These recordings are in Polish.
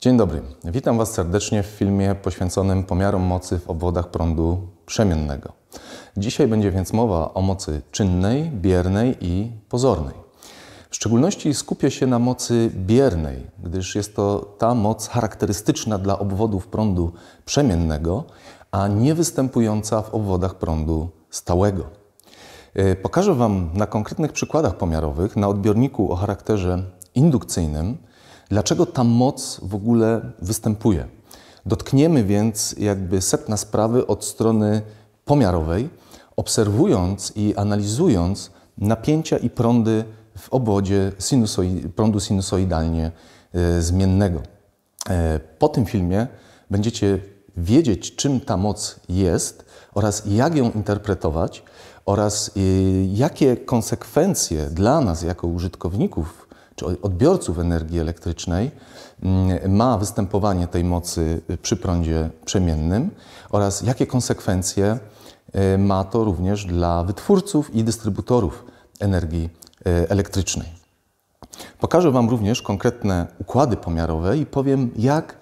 Dzień dobry. Witam Was serdecznie w filmie poświęconym pomiarom mocy w obwodach prądu przemiennego. Dzisiaj będzie więc mowa o mocy czynnej, biernej i pozornej. W szczególności skupię się na mocy biernej, gdyż jest to ta moc charakterystyczna dla obwodów prądu przemiennego, a nie występująca w obwodach prądu stałego. E, pokażę Wam na konkretnych przykładach pomiarowych na odbiorniku o charakterze indukcyjnym, Dlaczego ta moc w ogóle występuje? Dotkniemy więc jakby setna sprawy od strony pomiarowej, obserwując i analizując napięcia i prądy w obwodzie sinusoid, prądu sinusoidalnie e, zmiennego. E, po tym filmie będziecie wiedzieć, czym ta moc jest oraz jak ją interpretować oraz e, jakie konsekwencje dla nas jako użytkowników czy odbiorców energii elektrycznej mm, ma występowanie tej mocy y, przy prądzie przemiennym oraz jakie konsekwencje y, ma to również dla wytwórców i dystrybutorów energii y, elektrycznej. Pokażę Wam również konkretne układy pomiarowe i powiem, jak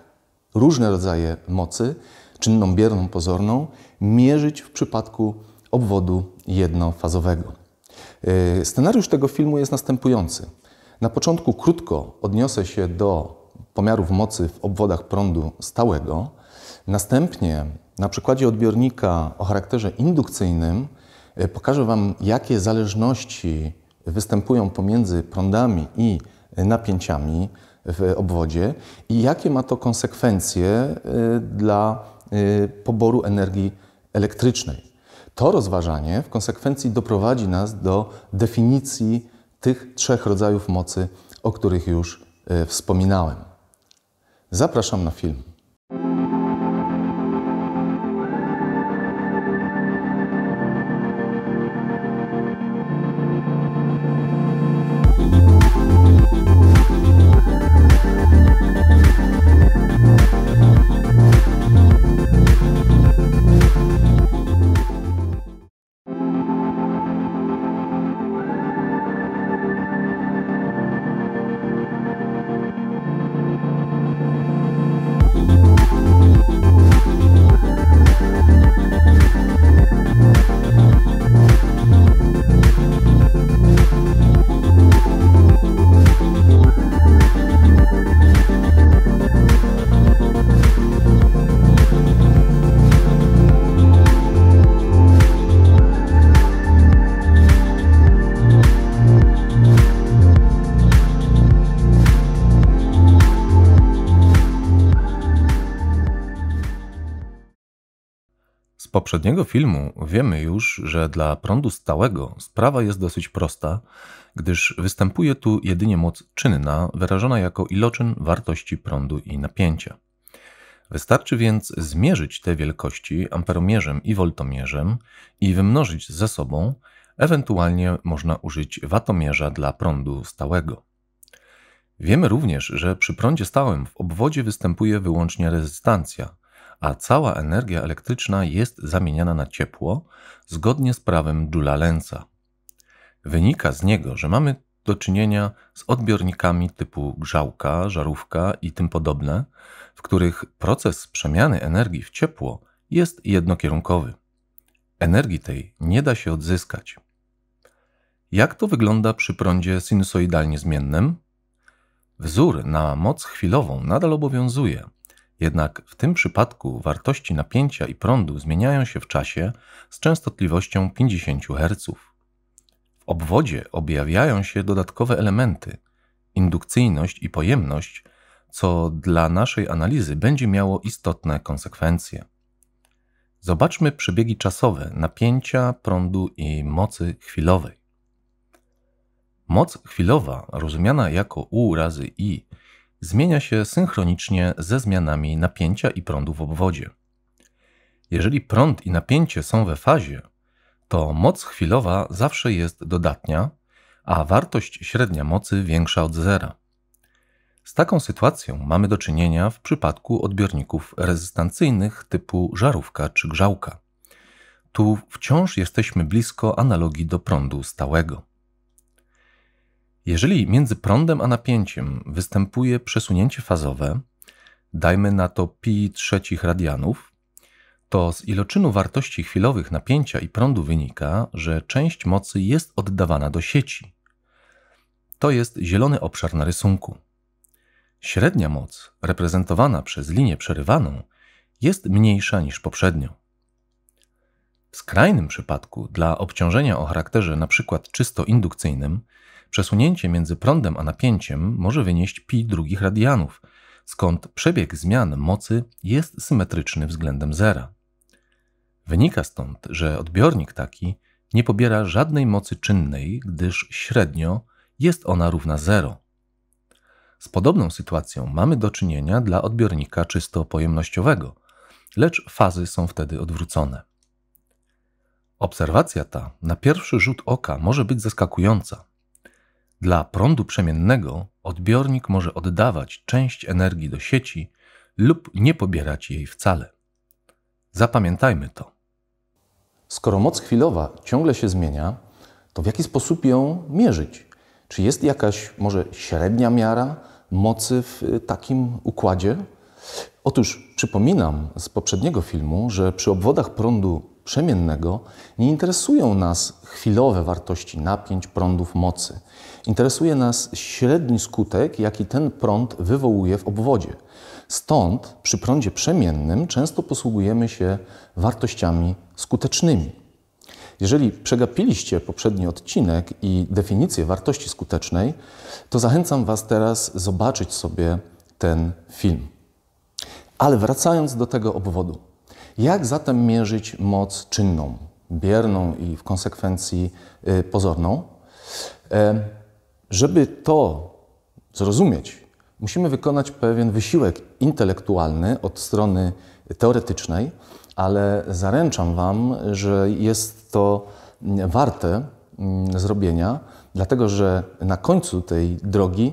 różne rodzaje mocy, czynną, bierną, pozorną, mierzyć w przypadku obwodu jednofazowego. Scenariusz tego filmu jest następujący. Na początku krótko odniosę się do pomiarów mocy w obwodach prądu stałego. Następnie na przykładzie odbiornika o charakterze indukcyjnym e, pokażę Wam, jakie zależności występują pomiędzy prądami i napięciami w obwodzie i jakie ma to konsekwencje e, dla e, poboru energii elektrycznej. To rozważanie w konsekwencji doprowadzi nas do definicji tych trzech rodzajów mocy, o których już e, wspominałem. Zapraszam na film. poprzedniego filmu wiemy już, że dla prądu stałego sprawa jest dosyć prosta, gdyż występuje tu jedynie moc czynna, wyrażona jako iloczyn wartości prądu i napięcia. Wystarczy więc zmierzyć te wielkości amperomierzem i woltomierzem i wymnożyć ze sobą, ewentualnie można użyć watomierza dla prądu stałego. Wiemy również, że przy prądzie stałym w obwodzie występuje wyłącznie rezystancja – a cała energia elektryczna jest zamieniana na ciepło zgodnie z prawem Joula Lenza. Wynika z niego, że mamy do czynienia z odbiornikami typu grzałka, żarówka i tym podobne, w których proces przemiany energii w ciepło jest jednokierunkowy. Energii tej nie da się odzyskać. Jak to wygląda przy prądzie sinusoidalnie zmiennym? Wzór na moc chwilową nadal obowiązuje, jednak w tym przypadku wartości napięcia i prądu zmieniają się w czasie z częstotliwością 50 Hz. W obwodzie objawiają się dodatkowe elementy indukcyjność i pojemność, co dla naszej analizy będzie miało istotne konsekwencje. Zobaczmy przebiegi czasowe napięcia, prądu i mocy chwilowej. Moc chwilowa, rozumiana jako U razy I, zmienia się synchronicznie ze zmianami napięcia i prądu w obwodzie. Jeżeli prąd i napięcie są we fazie, to moc chwilowa zawsze jest dodatnia, a wartość średnia mocy większa od zera. Z taką sytuacją mamy do czynienia w przypadku odbiorników rezystancyjnych typu żarówka czy grzałka. Tu wciąż jesteśmy blisko analogii do prądu stałego. Jeżeli między prądem a napięciem występuje przesunięcie fazowe, dajmy na to pi trzecich radianów, to z iloczynu wartości chwilowych napięcia i prądu wynika, że część mocy jest oddawana do sieci. To jest zielony obszar na rysunku. Średnia moc, reprezentowana przez linię przerywaną, jest mniejsza niż poprzednio. W skrajnym przypadku, dla obciążenia o charakterze np. czysto indukcyjnym, Przesunięcie między prądem a napięciem może wynieść pi drugich radianów, skąd przebieg zmian mocy jest symetryczny względem zera. Wynika stąd, że odbiornik taki nie pobiera żadnej mocy czynnej, gdyż średnio jest ona równa zero. Z podobną sytuacją mamy do czynienia dla odbiornika czysto pojemnościowego, lecz fazy są wtedy odwrócone. Obserwacja ta na pierwszy rzut oka może być zaskakująca, dla prądu przemiennego odbiornik może oddawać część energii do sieci lub nie pobierać jej wcale. Zapamiętajmy to. Skoro moc chwilowa ciągle się zmienia, to w jaki sposób ją mierzyć? Czy jest jakaś może średnia miara mocy w y, takim układzie? Otóż przypominam z poprzedniego filmu, że przy obwodach prądu przemiennego nie interesują nas chwilowe wartości napięć, prądów, mocy. Interesuje nas średni skutek, jaki ten prąd wywołuje w obwodzie. Stąd przy prądzie przemiennym często posługujemy się wartościami skutecznymi. Jeżeli przegapiliście poprzedni odcinek i definicję wartości skutecznej, to zachęcam Was teraz zobaczyć sobie ten film. Ale wracając do tego obwodu, jak zatem mierzyć moc czynną, bierną i w konsekwencji y, pozorną? E, żeby to zrozumieć, musimy wykonać pewien wysiłek intelektualny od strony teoretycznej, ale zaręczam Wam, że jest to warte mm, zrobienia, dlatego że na końcu tej drogi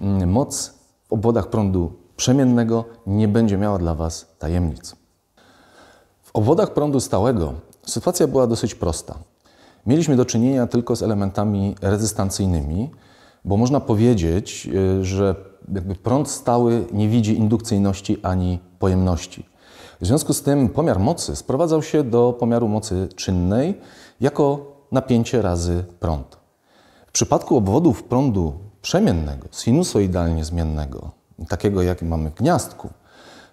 mm, moc w obwodach prądu przemiennego nie będzie miała dla Was tajemnic. W obwodach prądu stałego sytuacja była dosyć prosta. Mieliśmy do czynienia tylko z elementami rezystancyjnymi, bo można powiedzieć, y, że jakby prąd stały nie widzi indukcyjności ani pojemności. W związku z tym pomiar mocy sprowadzał się do pomiaru mocy czynnej jako napięcie razy prąd. W przypadku obwodów prądu przemiennego, sinusoidalnie zmiennego, takiego jaki mamy w gniazdku,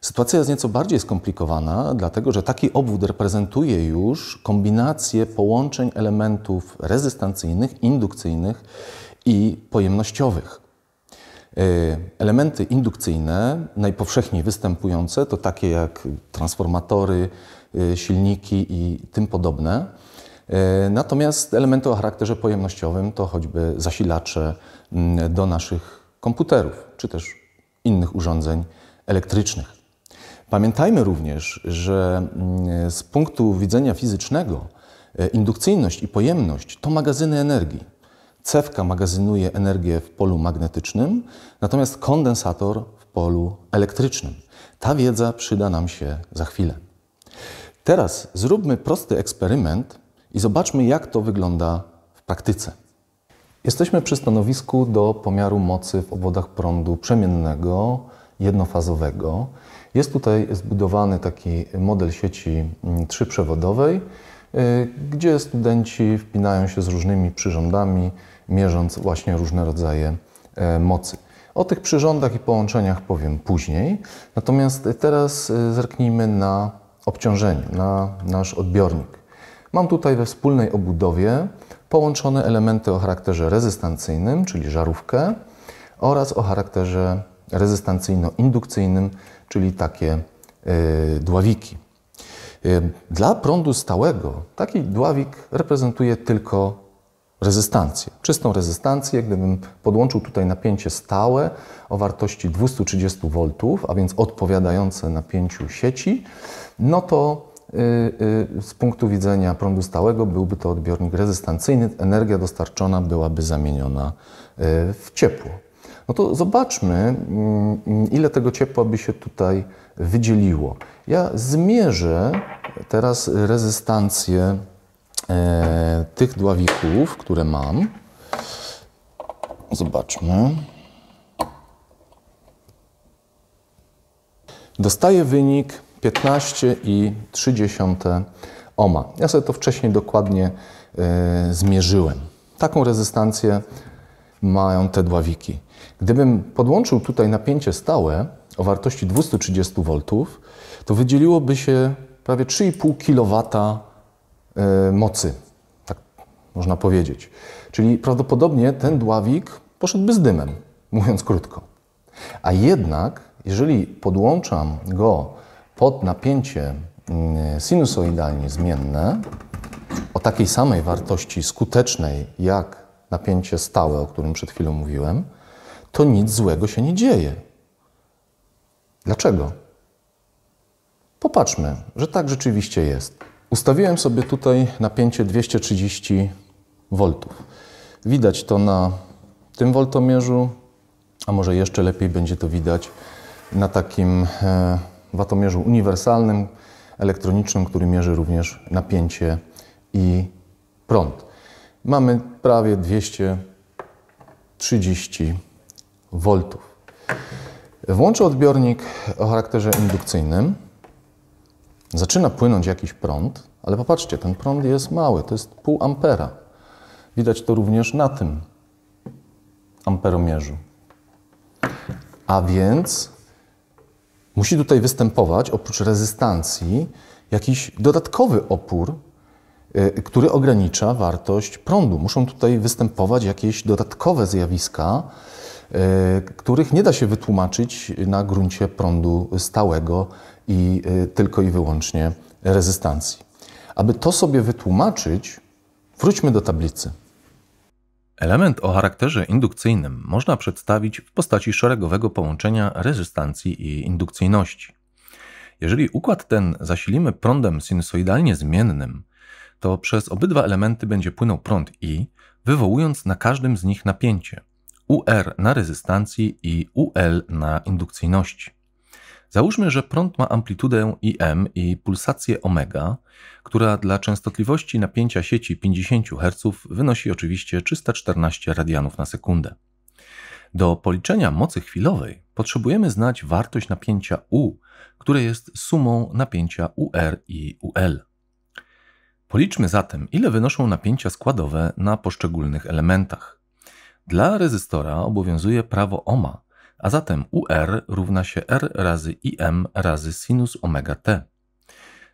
sytuacja jest nieco bardziej skomplikowana, dlatego że taki obwód reprezentuje już kombinację połączeń elementów rezystancyjnych, indukcyjnych i pojemnościowych. E, elementy indukcyjne, najpowszechniej występujące, to takie jak transformatory, e, silniki i tym podobne. E, natomiast elementy o charakterze pojemnościowym to choćby zasilacze do naszych komputerów czy też innych urządzeń elektrycznych. Pamiętajmy również, że z punktu widzenia fizycznego indukcyjność i pojemność to magazyny energii. Cewka magazynuje energię w polu magnetycznym, natomiast kondensator w polu elektrycznym. Ta wiedza przyda nam się za chwilę. Teraz zróbmy prosty eksperyment i zobaczmy, jak to wygląda w praktyce. Jesteśmy przy stanowisku do pomiaru mocy w obwodach prądu przemiennego, jednofazowego. Jest tutaj zbudowany taki model sieci mm, trzyprzewodowej Y, gdzie studenci wpinają się z różnymi przyrządami, mierząc właśnie różne rodzaje e, mocy. O tych przyrządach i połączeniach powiem później, natomiast teraz y, zerknijmy na obciążenie, na nasz odbiornik. Mam tutaj we wspólnej obudowie połączone elementy o charakterze rezystancyjnym, czyli żarówkę, oraz o charakterze rezystancyjno-indukcyjnym, czyli takie y, dławiki. Dla prądu stałego taki dławik reprezentuje tylko rezystancję, czystą rezystancję. Gdybym podłączył tutaj napięcie stałe o wartości 230 V, a więc odpowiadające napięciu sieci, no to y, y, z punktu widzenia prądu stałego byłby to odbiornik rezystancyjny, energia dostarczona byłaby zamieniona y, w ciepło. No to zobaczmy, mm, ile tego ciepła by się tutaj wydzieliło. Ja zmierzę teraz rezystancję e, tych dławików, które mam. Zobaczmy. Dostaję wynik 15,3 ohma. Ja sobie to wcześniej dokładnie e, zmierzyłem. Taką rezystancję mają te dławiki. Gdybym podłączył tutaj napięcie stałe o wartości 230 V, to wydzieliłoby się prawie 3,5 kW e, mocy, tak można powiedzieć. Czyli prawdopodobnie ten dławik poszedłby z dymem, mówiąc krótko. A jednak, jeżeli podłączam go pod napięcie mm, sinusoidalnie zmienne o takiej samej wartości skutecznej jak napięcie stałe, o którym przed chwilą mówiłem, to nic złego się nie dzieje. Dlaczego? Popatrzmy, że tak rzeczywiście jest. Ustawiłem sobie tutaj napięcie 230 V. Widać to na tym woltomierzu, a może jeszcze lepiej będzie to widać na takim e, watomierzu uniwersalnym, elektronicznym, który mierzy również napięcie i prąd mamy prawie 230 V. Włączę odbiornik o charakterze indukcyjnym. Zaczyna płynąć jakiś prąd, ale popatrzcie, ten prąd jest mały, to jest pół ampera. Widać to również na tym amperomierzu. A więc musi tutaj występować, oprócz rezystancji, jakiś dodatkowy opór, E, który ogranicza wartość prądu. Muszą tutaj występować jakieś dodatkowe zjawiska, e, których nie da się wytłumaczyć na gruncie prądu stałego i e, tylko i wyłącznie rezystancji. Aby to sobie wytłumaczyć, wróćmy do tablicy. Element o charakterze indukcyjnym można przedstawić w postaci szeregowego połączenia rezystancji i indukcyjności. Jeżeli układ ten zasilimy prądem sinusoidalnie zmiennym, to przez obydwa elementy będzie płynął prąd I, wywołując na każdym z nich napięcie UR na rezystancji i UL na indukcyjności. Załóżmy, że prąd ma amplitudę IM i pulsację omega, która dla częstotliwości napięcia sieci 50 Hz wynosi oczywiście 314 radianów na sekundę. Do policzenia mocy chwilowej potrzebujemy znać wartość napięcia U, które jest sumą napięcia UR i UL. Policzmy zatem, ile wynoszą napięcia składowe na poszczególnych elementach. Dla rezystora obowiązuje prawo OMA, a zatem UR równa się R razy IM razy sinus omega t.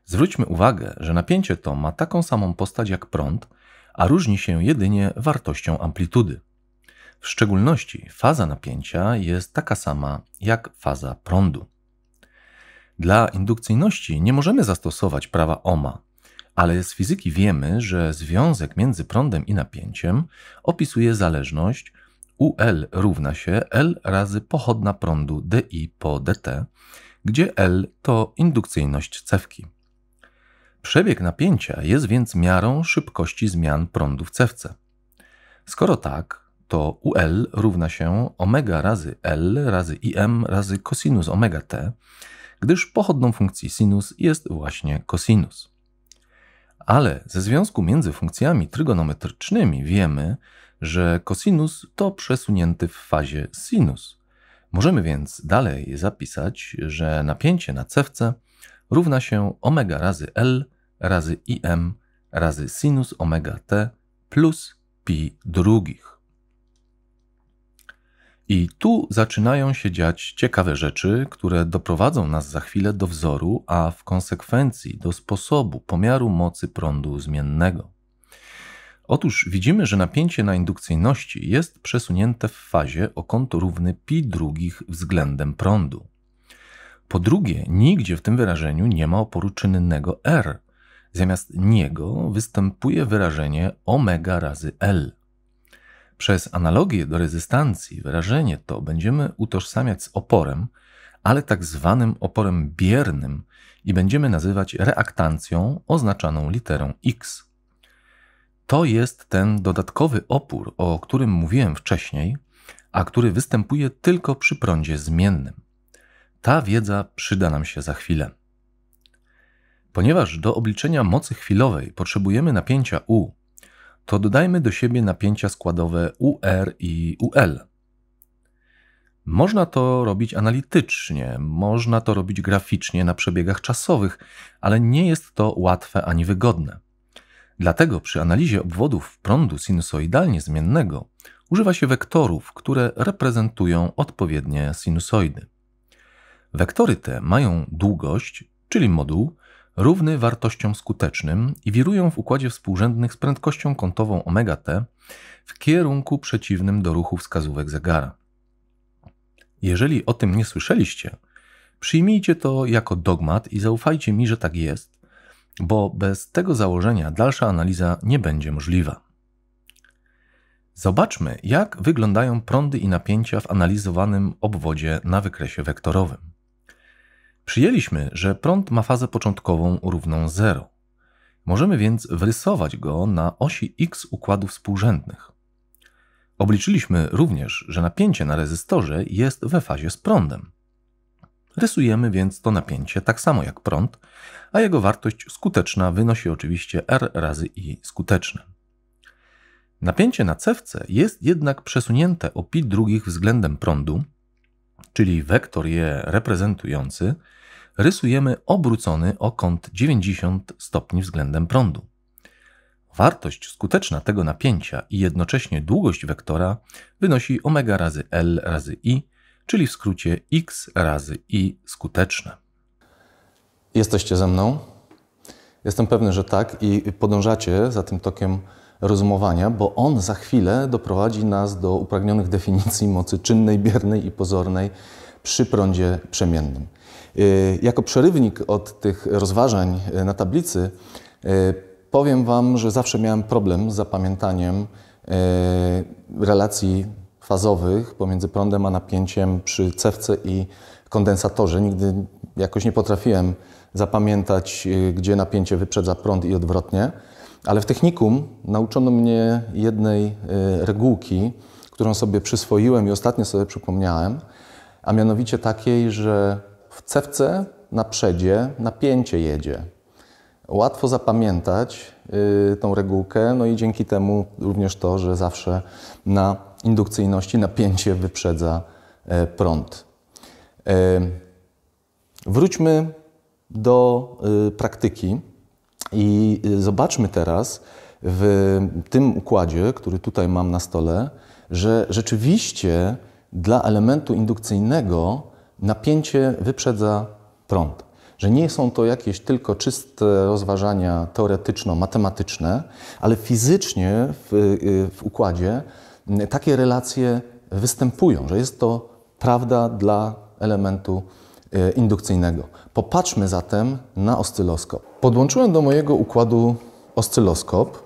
Zwróćmy uwagę, że napięcie to ma taką samą postać jak prąd, a różni się jedynie wartością amplitudy. W szczególności faza napięcia jest taka sama jak faza prądu. Dla indukcyjności nie możemy zastosować prawa OMA, ale z fizyki wiemy, że związek między prądem i napięciem opisuje zależność UL równa się L razy pochodna prądu DI po DT, gdzie L to indukcyjność cewki. Przebieg napięcia jest więc miarą szybkości zmian prądu w cewce. Skoro tak, to UL równa się omega razy L razy IM razy cosinus omega t, gdyż pochodną funkcji sinus jest właśnie cosinus. Ale ze związku między funkcjami trygonometrycznymi wiemy, że kosinus to przesunięty w fazie sinus. Możemy więc dalej zapisać, że napięcie na cewce równa się omega razy L razy Im razy sinus omega t plus pi drugich. I tu zaczynają się dziać ciekawe rzeczy, które doprowadzą nas za chwilę do wzoru, a w konsekwencji do sposobu pomiaru mocy prądu zmiennego. Otóż widzimy, że napięcie na indukcyjności jest przesunięte w fazie o kąt równy pi drugich względem prądu. Po drugie, nigdzie w tym wyrażeniu nie ma oporu czynnego R. Zamiast niego występuje wyrażenie omega razy L. Przez analogię do rezystancji wyrażenie to będziemy utożsamiać z oporem, ale tak zwanym oporem biernym i będziemy nazywać reaktancją oznaczaną literą X. To jest ten dodatkowy opór, o którym mówiłem wcześniej, a który występuje tylko przy prądzie zmiennym. Ta wiedza przyda nam się za chwilę. Ponieważ do obliczenia mocy chwilowej potrzebujemy napięcia U to dodajmy do siebie napięcia składowe UR i UL. Można to robić analitycznie, można to robić graficznie na przebiegach czasowych, ale nie jest to łatwe ani wygodne. Dlatego przy analizie obwodów prądu sinusoidalnie zmiennego używa się wektorów, które reprezentują odpowiednie sinusoidy. Wektory te mają długość, czyli moduł, równy wartościom skutecznym i wirują w układzie współrzędnych z prędkością kątową ωt w kierunku przeciwnym do ruchu wskazówek zegara. Jeżeli o tym nie słyszeliście, przyjmijcie to jako dogmat i zaufajcie mi, że tak jest, bo bez tego założenia dalsza analiza nie będzie możliwa. Zobaczmy, jak wyglądają prądy i napięcia w analizowanym obwodzie na wykresie wektorowym. Przyjęliśmy, że prąd ma fazę początkową równą 0. Możemy więc wyrysować go na osi x układów współrzędnych. Obliczyliśmy również, że napięcie na rezystorze jest we fazie z prądem. Rysujemy więc to napięcie tak samo jak prąd, a jego wartość skuteczna wynosi oczywiście R razy I skuteczne. Napięcie na cewce jest jednak przesunięte o pi drugich względem prądu, czyli wektor je reprezentujący rysujemy obrócony o kąt 90 stopni względem prądu. Wartość skuteczna tego napięcia i jednocześnie długość wektora wynosi omega razy L razy I, czyli w skrócie X razy I skuteczne. Jesteście ze mną? Jestem pewny, że tak i podążacie za tym tokiem rozumowania, bo on za chwilę doprowadzi nas do upragnionych definicji mocy czynnej, biernej i pozornej przy prądzie przemiennym. Y, jako przerywnik od tych rozważań y, na tablicy y, powiem Wam, że zawsze miałem problem z zapamiętaniem relacji fazowych pomiędzy prądem a napięciem przy cewce i kondensatorze. Nigdy jakoś nie potrafiłem zapamiętać, gdzie napięcie wyprzedza prąd i odwrotnie. Ale w technikum nauczono mnie jednej regułki, którą sobie przyswoiłem i ostatnio sobie przypomniałem, a mianowicie takiej, że w cewce na przedzie napięcie jedzie. Łatwo zapamiętać yy, tą regułkę, no i dzięki temu również to, że zawsze na indukcyjności napięcie wyprzedza yy, prąd. Yy, wróćmy do y, praktyki i y, zobaczmy teraz w tym układzie, który tutaj mam na stole, że rzeczywiście dla elementu indukcyjnego napięcie wyprzedza prąd. Że nie są to jakieś tylko czyste rozważania teoretyczno-matematyczne, ale fizycznie w, w układzie takie relacje występują, że jest to prawda dla elementu e, indukcyjnego. Popatrzmy zatem na oscyloskop. Podłączyłem do mojego układu oscyloskop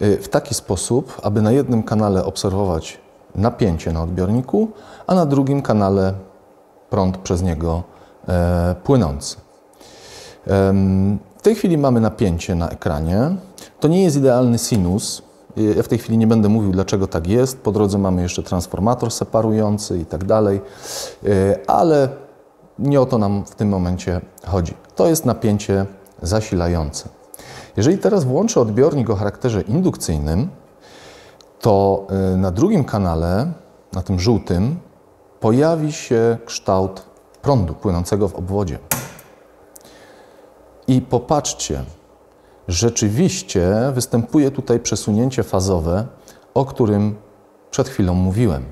e, w taki sposób, aby na jednym kanale obserwować napięcie na odbiorniku, a na drugim kanale prąd przez niego e, płynący. W tej chwili mamy napięcie na ekranie. To nie jest idealny sinus. Ja e, w tej chwili nie będę mówił, dlaczego tak jest. Po drodze mamy jeszcze transformator separujący i tak dalej, e, ale nie o to nam w tym momencie chodzi. To jest napięcie zasilające. Jeżeli teraz włączę odbiornik o charakterze indukcyjnym, to na drugim kanale, na tym żółtym, pojawi się kształt prądu płynącego w obwodzie. I popatrzcie, rzeczywiście występuje tutaj przesunięcie fazowe, o którym przed chwilą mówiłem.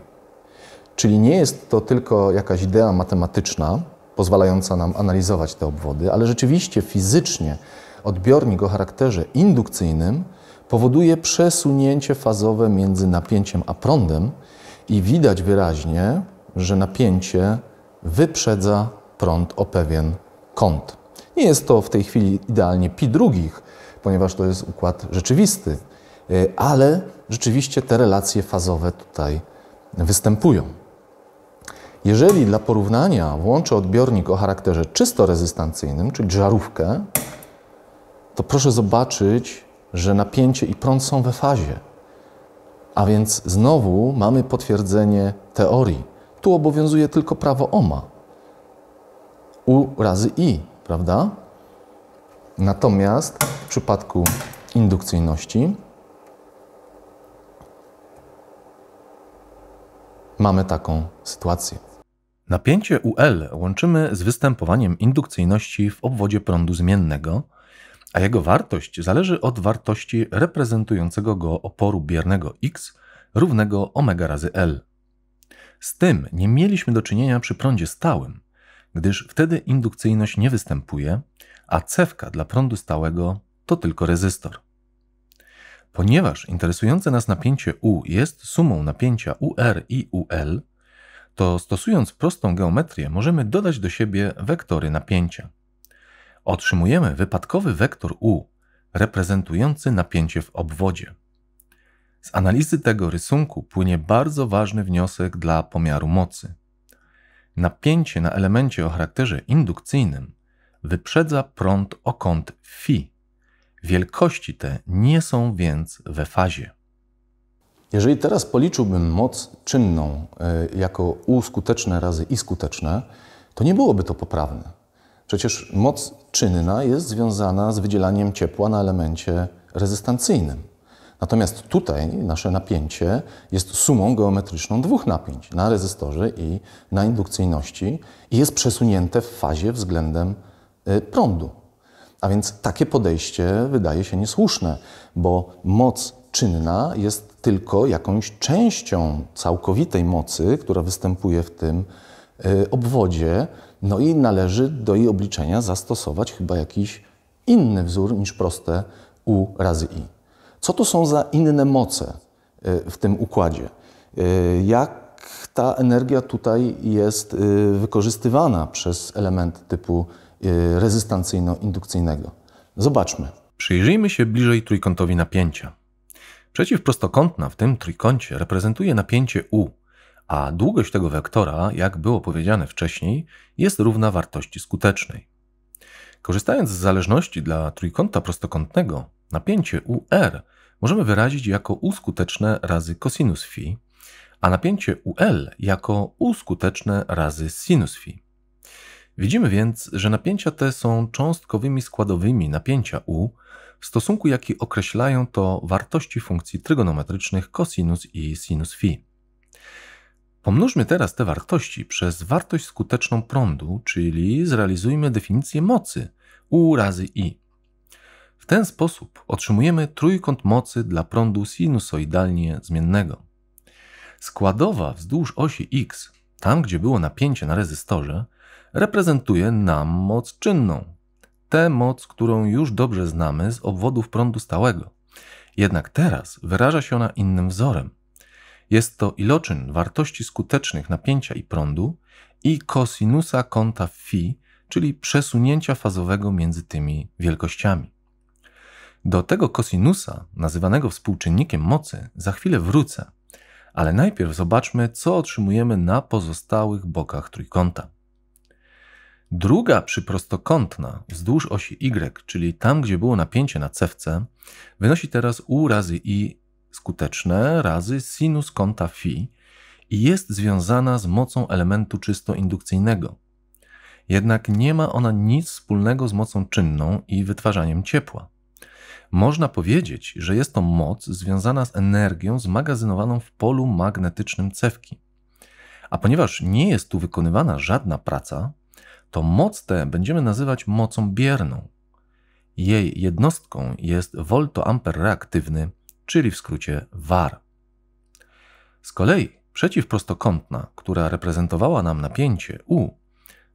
Czyli nie jest to tylko jakaś idea matematyczna, pozwalająca nam analizować te obwody, ale rzeczywiście fizycznie odbiornik o charakterze indukcyjnym powoduje przesunięcie fazowe między napięciem a prądem i widać wyraźnie, że napięcie wyprzedza prąd o pewien kąt. Nie jest to w tej chwili idealnie pi drugich, ponieważ to jest układ rzeczywisty, e, ale rzeczywiście te relacje fazowe tutaj występują. Jeżeli dla porównania włączę odbiornik o charakterze czysto rezystancyjnym, czyli żarówkę, to proszę zobaczyć, że napięcie i prąd są we fazie. A więc znowu mamy potwierdzenie teorii tu obowiązuje tylko prawo OMA. U razy I, prawda? Natomiast w przypadku indukcyjności mamy taką sytuację. Napięcie UL łączymy z występowaniem indukcyjności w obwodzie prądu zmiennego, a jego wartość zależy od wartości reprezentującego go oporu biernego X równego omega razy L. Z tym nie mieliśmy do czynienia przy prądzie stałym, gdyż wtedy indukcyjność nie występuje, a cewka dla prądu stałego to tylko rezystor. Ponieważ interesujące nas napięcie U jest sumą napięcia UR i UL, to stosując prostą geometrię możemy dodać do siebie wektory napięcia. Otrzymujemy wypadkowy wektor U reprezentujący napięcie w obwodzie. Z analizy tego rysunku płynie bardzo ważny wniosek dla pomiaru mocy. Napięcie na elemencie o charakterze indukcyjnym wyprzedza prąd o kąt φ. Wielkości te nie są więc we fazie. Jeżeli teraz policzyłbym moc czynną e, jako U skuteczne razy I skuteczne, to nie byłoby to poprawne. Przecież moc czynna jest związana z wydzielaniem ciepła na elemencie rezystancyjnym. Natomiast tutaj nasze napięcie jest sumą geometryczną dwóch napięć na rezystorze i na indukcyjności i jest przesunięte w fazie względem y, prądu. A więc takie podejście wydaje się niesłuszne, bo moc czynna jest tylko jakąś częścią całkowitej mocy, która występuje w tym y, obwodzie, no i należy do jej obliczenia zastosować chyba jakiś inny wzór niż proste U razy I. Co to są za inne moce e, w tym układzie? E, jak ta energia tutaj jest e, wykorzystywana przez element typu rezystancyjno-indukcyjnego? Zobaczmy. Przyjrzyjmy się bliżej trójkątowi napięcia. Przeciwprostokątna w tym trójkącie reprezentuje napięcie U, a długość tego wektora, jak było powiedziane wcześniej, jest równa wartości skutecznej. Korzystając z zależności dla trójkąta prostokątnego, napięcie UR możemy wyrazić jako uskuteczne razy cosinus φ, a napięcie UL jako uskuteczne razy sinus φ. Widzimy więc, że napięcia te są cząstkowymi składowymi napięcia U w stosunku jaki określają to wartości funkcji trygonometrycznych cosinus i sinus φ. Pomnóżmy teraz te wartości przez wartość skuteczną prądu, czyli zrealizujmy definicję mocy U razy I. W ten sposób otrzymujemy trójkąt mocy dla prądu sinusoidalnie zmiennego. Składowa wzdłuż osi X, tam gdzie było napięcie na rezystorze, reprezentuje nam moc czynną. Tę moc, którą już dobrze znamy z obwodów prądu stałego. Jednak teraz wyraża się ona innym wzorem. Jest to iloczyn wartości skutecznych napięcia i prądu i kosinusa kąta φ, czyli przesunięcia fazowego między tymi wielkościami. Do tego kosinusa, nazywanego współczynnikiem mocy, za chwilę wrócę, ale najpierw zobaczmy, co otrzymujemy na pozostałych bokach trójkąta. Druga przyprostokątna wzdłuż osi Y, czyli tam, gdzie było napięcie na cewce, wynosi teraz U razy I skuteczne razy sinus kąta φ i jest związana z mocą elementu czysto indukcyjnego. Jednak nie ma ona nic wspólnego z mocą czynną i wytwarzaniem ciepła. Można powiedzieć, że jest to moc związana z energią zmagazynowaną w polu magnetycznym cewki. A ponieważ nie jest tu wykonywana żadna praca, to moc tę będziemy nazywać mocą bierną. Jej jednostką jest voltoamper reaktywny, czyli w skrócie VAR. Z kolei przeciwprostokątna, która reprezentowała nam napięcie U,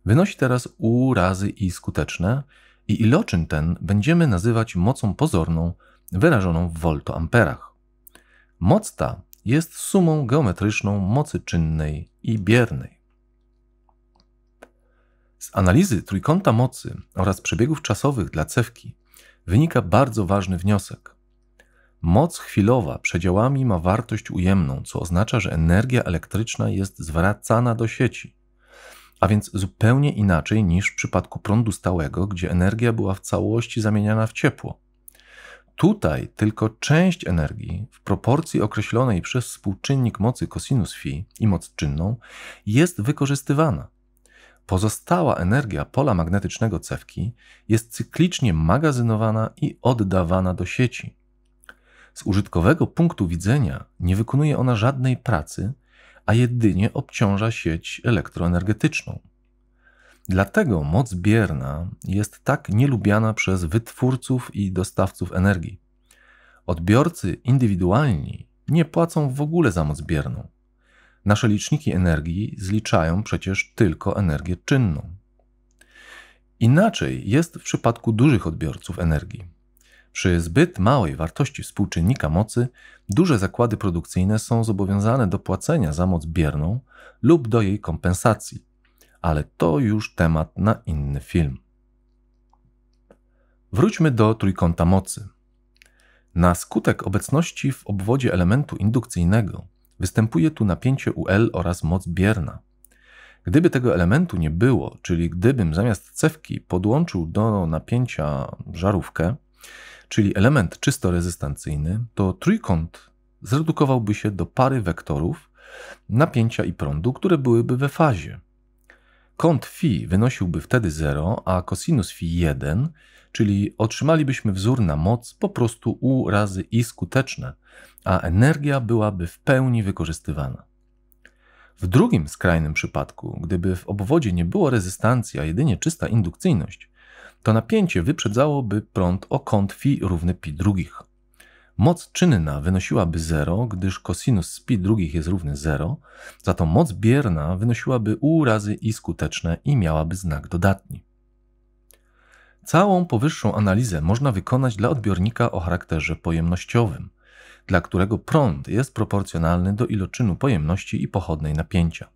wynosi teraz U razy I skuteczne, i iloczyn ten będziemy nazywać mocą pozorną wyrażoną w woltoamperach. Moc ta jest sumą geometryczną mocy czynnej i biernej. Z analizy trójkąta mocy oraz przebiegów czasowych dla cewki wynika bardzo ważny wniosek. Moc chwilowa przedziałami ma wartość ujemną, co oznacza, że energia elektryczna jest zwracana do sieci a więc zupełnie inaczej niż w przypadku prądu stałego, gdzie energia była w całości zamieniana w ciepło. Tutaj tylko część energii w proporcji określonej przez współczynnik mocy cosinus φ i moc czynną jest wykorzystywana. Pozostała energia pola magnetycznego cewki jest cyklicznie magazynowana i oddawana do sieci. Z użytkowego punktu widzenia nie wykonuje ona żadnej pracy, a jedynie obciąża sieć elektroenergetyczną. Dlatego moc bierna jest tak nielubiana przez wytwórców i dostawców energii. Odbiorcy indywidualni nie płacą w ogóle za moc bierną. Nasze liczniki energii zliczają przecież tylko energię czynną. Inaczej jest w przypadku dużych odbiorców energii. Przy zbyt małej wartości współczynnika mocy, duże zakłady produkcyjne są zobowiązane do płacenia za moc bierną lub do jej kompensacji, ale to już temat na inny film. Wróćmy do trójkąta mocy. Na skutek obecności w obwodzie elementu indukcyjnego występuje tu napięcie UL oraz moc bierna. Gdyby tego elementu nie było, czyli gdybym zamiast cewki podłączył do napięcia żarówkę, czyli element czysto rezystancyjny, to trójkąt zredukowałby się do pary wektorów napięcia i prądu, które byłyby we fazie. Kąt φ wynosiłby wtedy 0, a cosinus φ 1, czyli otrzymalibyśmy wzór na moc po prostu U razy I skuteczne, a energia byłaby w pełni wykorzystywana. W drugim skrajnym przypadku, gdyby w obwodzie nie było rezystancji, a jedynie czysta indukcyjność, to napięcie wyprzedzałoby prąd o kąt φ równy pi drugich. Moc czynna wynosiłaby 0, gdyż cosinus z pi drugich jest równy 0, za to moc bierna wynosiłaby u razy i skuteczne i miałaby znak dodatni. Całą powyższą analizę można wykonać dla odbiornika o charakterze pojemnościowym, dla którego prąd jest proporcjonalny do iloczynu pojemności i pochodnej napięcia.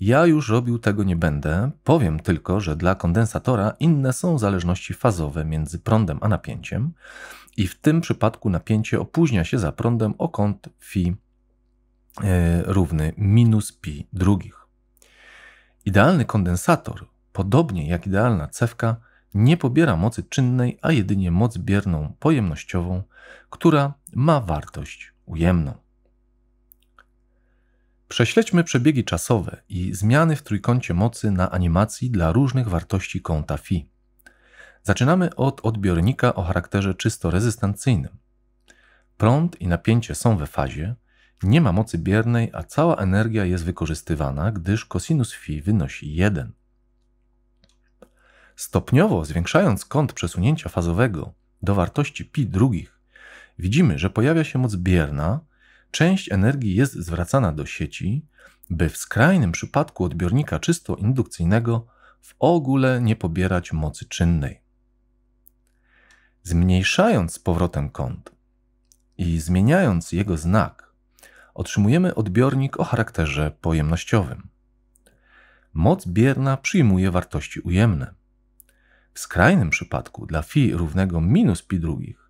Ja już robił tego nie będę, powiem tylko, że dla kondensatora inne są zależności fazowe między prądem a napięciem i w tym przypadku napięcie opóźnia się za prądem o kąt φ e, równy minus pi drugich. Idealny kondensator, podobnie jak idealna cewka, nie pobiera mocy czynnej, a jedynie moc bierną pojemnościową, która ma wartość ujemną. Prześledźmy przebiegi czasowe i zmiany w trójkącie mocy na animacji dla różnych wartości kąta φ. Zaczynamy od odbiornika o charakterze czysto rezystancyjnym. Prąd i napięcie są we fazie, nie ma mocy biernej, a cała energia jest wykorzystywana, gdyż cosinus φ wynosi 1. Stopniowo zwiększając kąt przesunięcia fazowego do wartości π drugich, widzimy, że pojawia się moc bierna, część energii jest zwracana do sieci, by w skrajnym przypadku odbiornika czysto indukcyjnego w ogóle nie pobierać mocy czynnej. Zmniejszając z powrotem kąt i zmieniając jego znak, otrzymujemy odbiornik o charakterze pojemnościowym. Moc bierna przyjmuje wartości ujemne. W skrajnym przypadku dla phi równego minus pi drugich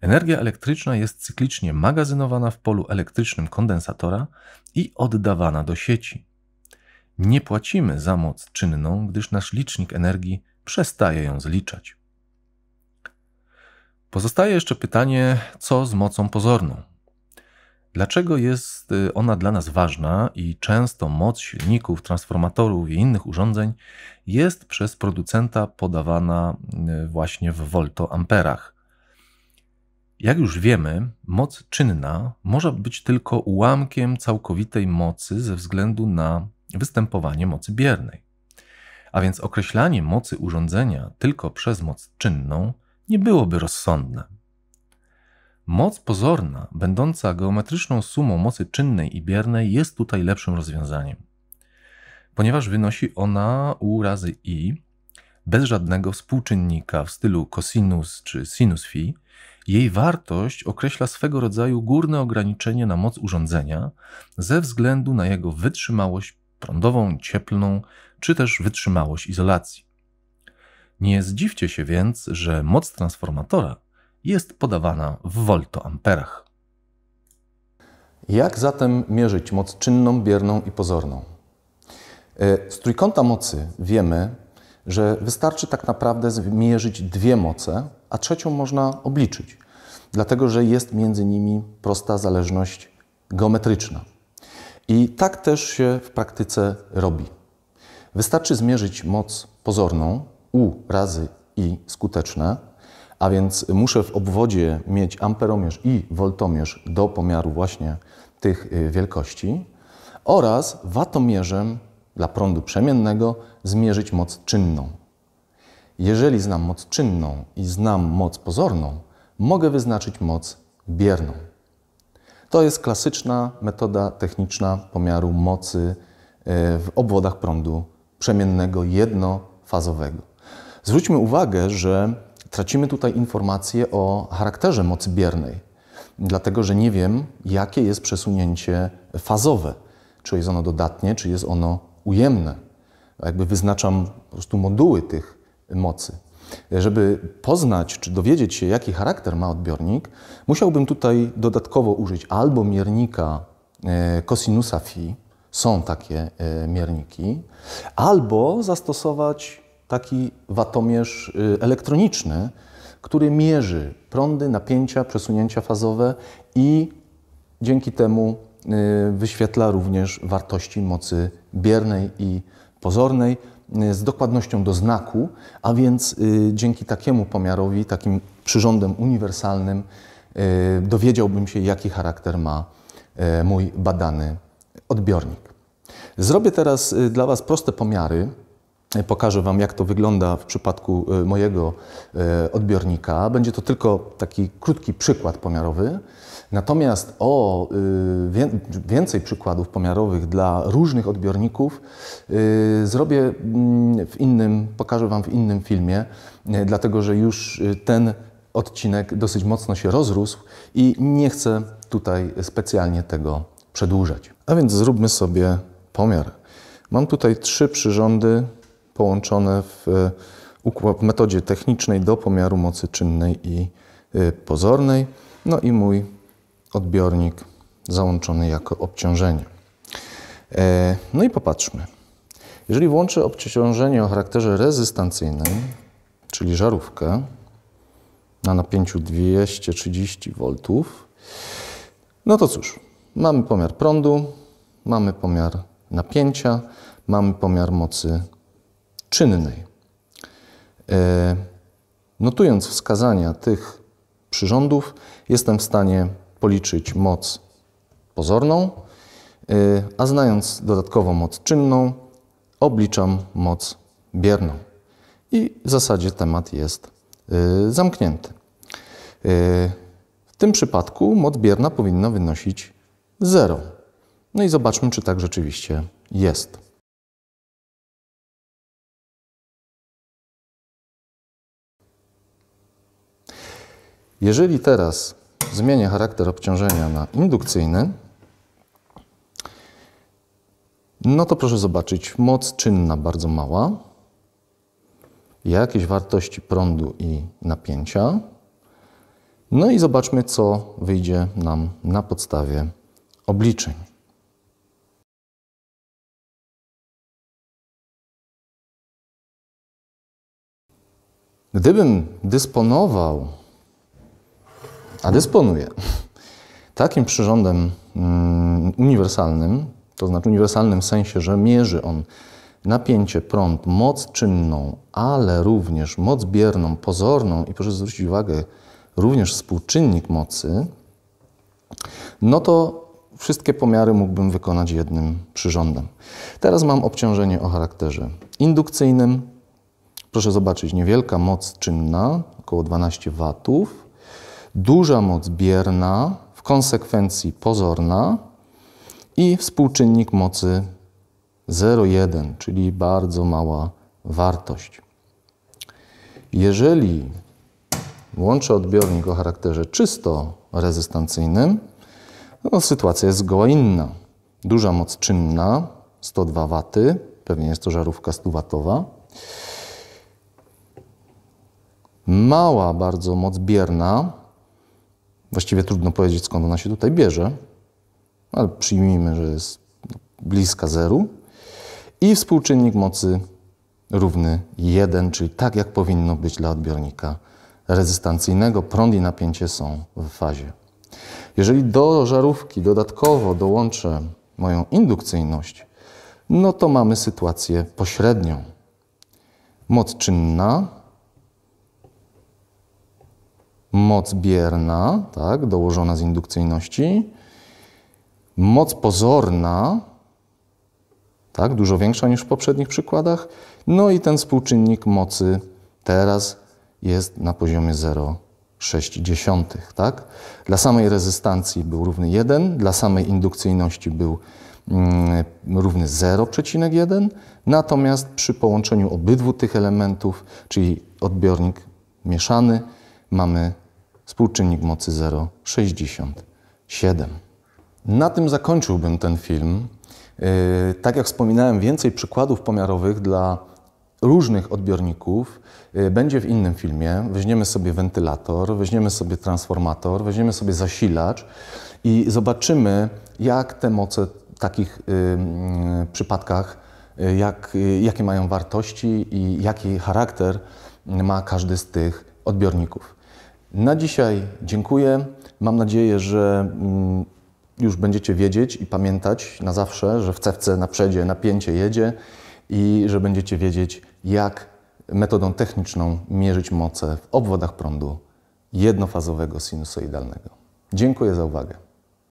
Energia elektryczna jest cyklicznie magazynowana w polu elektrycznym kondensatora i oddawana do sieci. Nie płacimy za moc czynną, gdyż nasz licznik energii przestaje ją zliczać. Pozostaje jeszcze pytanie, co z mocą pozorną? Dlaczego jest y, ona dla nas ważna i często moc silników, transformatorów i innych urządzeń jest przez producenta podawana y, właśnie w woltoamperach? Jak już wiemy, moc czynna może być tylko ułamkiem całkowitej mocy ze względu na występowanie mocy biernej. A więc określanie mocy urządzenia tylko przez moc czynną nie byłoby rozsądne. Moc pozorna, będąca geometryczną sumą mocy czynnej i biernej, jest tutaj lepszym rozwiązaniem, ponieważ wynosi ona u razy i bez żadnego współczynnika w stylu cosinus czy sinus phi, jej wartość określa swego rodzaju górne ograniczenie na moc urządzenia ze względu na jego wytrzymałość prądową, cieplną czy też wytrzymałość izolacji. Nie zdziwcie się więc, że moc transformatora jest podawana w woltoamperach. Jak zatem mierzyć moc czynną, bierną i pozorną? E, z trójkąta mocy wiemy, że wystarczy tak naprawdę zmierzyć dwie moce, a trzecią można obliczyć, dlatego że jest między nimi prosta zależność geometryczna. I tak też się w praktyce robi. Wystarczy zmierzyć moc pozorną U razy I skuteczne, a więc muszę w obwodzie mieć amperomierz i woltomierz do pomiaru właśnie tych y, wielkości oraz watomierzem dla prądu przemiennego zmierzyć moc czynną. Jeżeli znam moc czynną i znam moc pozorną, mogę wyznaczyć moc bierną. To jest klasyczna metoda techniczna pomiaru mocy e, w obwodach prądu przemiennego jednofazowego. Zwróćmy uwagę, że tracimy tutaj informacje o charakterze mocy biernej, dlatego że nie wiem, jakie jest przesunięcie fazowe. Czy jest ono dodatnie, czy jest ono ujemne, jakby wyznaczam po prostu moduły tych mocy. Żeby poznać czy dowiedzieć się, jaki charakter ma odbiornik, musiałbym tutaj dodatkowo użyć albo miernika kosinusa e, phi, są takie e, mierniki, albo zastosować taki watomierz e, elektroniczny, który mierzy prądy, napięcia, przesunięcia fazowe i dzięki temu Y, wyświetla również wartości mocy biernej i pozornej y, z dokładnością do znaku, a więc y, dzięki takiemu pomiarowi, takim przyrządem uniwersalnym, dowiedziałbym się, jaki charakter ma mój badany odbiornik. Zrobię teraz dla Was proste pomiary. Pokażę Wam, jak to wygląda w przypadku mojego odbiornika. Będzie to tylko taki krótki przykład pomiarowy. Natomiast o y, więcej przykładów pomiarowych dla różnych odbiorników y, zrobię mm, w innym, pokażę Wam w innym filmie, y, dlatego że już ten odcinek dosyć mocno się rozrósł i nie chcę tutaj specjalnie tego przedłużać. A więc zróbmy sobie pomiar. Mam tutaj trzy przyrządy połączone w metodzie technicznej do pomiaru mocy czynnej i pozornej. No i mój odbiornik załączony jako obciążenie. E, no i popatrzmy. Jeżeli włączę obciążenie o charakterze rezystancyjnym, czyli żarówkę na napięciu 230 V, no to cóż, mamy pomiar prądu, mamy pomiar napięcia, mamy pomiar mocy czynnej. E, notując wskazania tych przyrządów, jestem w stanie policzyć moc pozorną, y, a znając dodatkowo moc czynną, obliczam moc bierną. I w zasadzie temat jest y, zamknięty. Y, w tym przypadku moc bierna powinna wynosić 0. No i zobaczmy, czy tak rzeczywiście jest. Jeżeli teraz zmienię charakter obciążenia na indukcyjny, no to proszę zobaczyć, moc czynna bardzo mała, jakieś wartości prądu i napięcia. No i zobaczmy, co wyjdzie nam na podstawie obliczeń. Gdybym dysponował a dysponuje takim przyrządem mm, uniwersalnym, to znaczy uniwersalnym w sensie, że mierzy on napięcie, prąd, moc czynną, ale również moc bierną, pozorną i proszę zwrócić uwagę, również współczynnik mocy, no to wszystkie pomiary mógłbym wykonać jednym przyrządem. Teraz mam obciążenie o charakterze indukcyjnym. Proszę zobaczyć, niewielka moc czynna, około 12 watów duża moc bierna, w konsekwencji pozorna i współczynnik mocy 0,1, czyli bardzo mała wartość. Jeżeli łączę odbiornik o charakterze czysto rezystancyjnym, no sytuacja jest zgoła inna. Duża moc czynna, 102 W, pewnie jest to żarówka 100-watowa. Mała bardzo moc bierna, Właściwie trudno powiedzieć, skąd ona się tutaj bierze, ale przyjmijmy, że jest bliska zeru. I współczynnik mocy równy 1, czyli tak jak powinno być dla odbiornika rezystancyjnego. Prąd i napięcie są w fazie. Jeżeli do żarówki dodatkowo dołączę moją indukcyjność, no to mamy sytuację pośrednią. Moc czynna moc bierna, tak, dołożona z indukcyjności, moc pozorna, tak, dużo większa niż w poprzednich przykładach, no i ten współczynnik mocy teraz jest na poziomie 0,6, tak? Dla samej rezystancji był równy 1, dla samej indukcyjności był mm, równy 0,1, natomiast przy połączeniu obydwu tych elementów, czyli odbiornik mieszany, mamy współczynnik mocy 0,67. Na tym zakończyłbym ten film. Yy, tak jak wspominałem, więcej przykładów pomiarowych dla różnych odbiorników yy, będzie w innym filmie. Weźmiemy sobie wentylator, weźmiemy sobie transformator, weźmiemy sobie zasilacz i zobaczymy, jak te moce w takich yy, przypadkach, jak, jakie mają wartości i jaki charakter ma każdy z tych odbiorników. Na dzisiaj dziękuję. Mam nadzieję, że mm, już będziecie wiedzieć i pamiętać na zawsze, że w cewce na przedzie napięcie jedzie i że będziecie wiedzieć, jak metodą techniczną mierzyć moce w obwodach prądu jednofazowego sinusoidalnego. Dziękuję za uwagę.